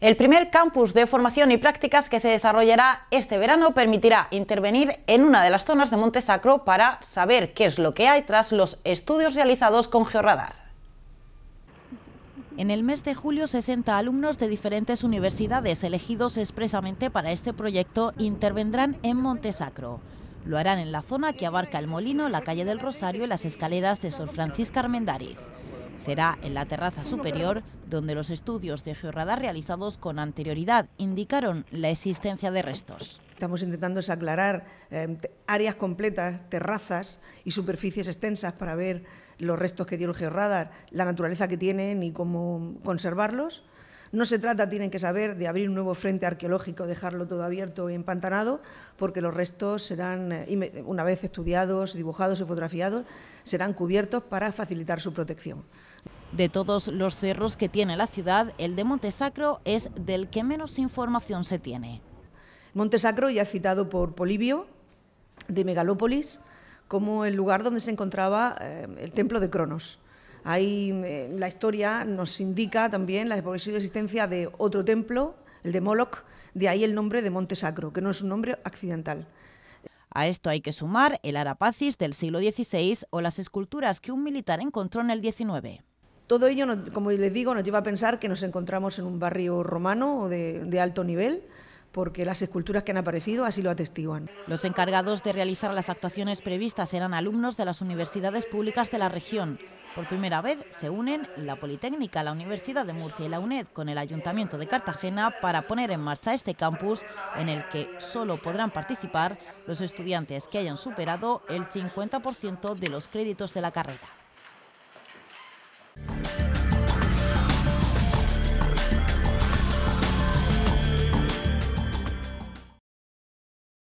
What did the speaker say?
El primer campus de formación y prácticas que se desarrollará este verano permitirá intervenir en una de las zonas de Monte Sacro para saber qué es lo que hay tras los estudios realizados con GeoRadar. En el mes de julio, 60 alumnos de diferentes universidades elegidos expresamente para este proyecto intervendrán en Montesacro. Lo harán en la zona que abarca el Molino, la calle del Rosario y las escaleras de Sor Francisco Armendáriz será en la terraza superior, donde los estudios de georradar realizados con anterioridad indicaron la existencia de restos. Estamos intentando aclarar em, áreas completas, terrazas y superficies extensas para ver los restos que dio el georradar, la naturaleza que tienen y cómo conservarlos. No se trata, tienen que saber, de abrir un nuevo frente arqueológico, dejarlo todo abierto y empantanado, porque los restos serán, eh, una vez estudiados, dibujados y fotografiados, serán cubiertos para facilitar su protección. De todos los cerros que tiene la ciudad, el de Montesacro es del que menos información se tiene. Montesacro, ya citado por Polibio, de Megalópolis, como el lugar donde se encontraba eh, el templo de Cronos. Ahí eh, la historia nos indica también la posible existencia de otro templo, el de Moloch, de ahí el nombre de Monte Sacro, que no es un nombre accidental. A esto hay que sumar el arapacis del siglo XVI o las esculturas que un militar encontró en el XIX. Todo ello, como les digo, nos lleva a pensar que nos encontramos en un barrio romano de alto nivel, porque las esculturas que han aparecido así lo atestiguan. Los encargados de realizar las actuaciones previstas eran alumnos de las universidades públicas de la región. Por primera vez se unen la Politécnica, la Universidad de Murcia y la UNED con el Ayuntamiento de Cartagena para poner en marcha este campus en el que solo podrán participar los estudiantes que hayan superado el 50% de los créditos de la carrera.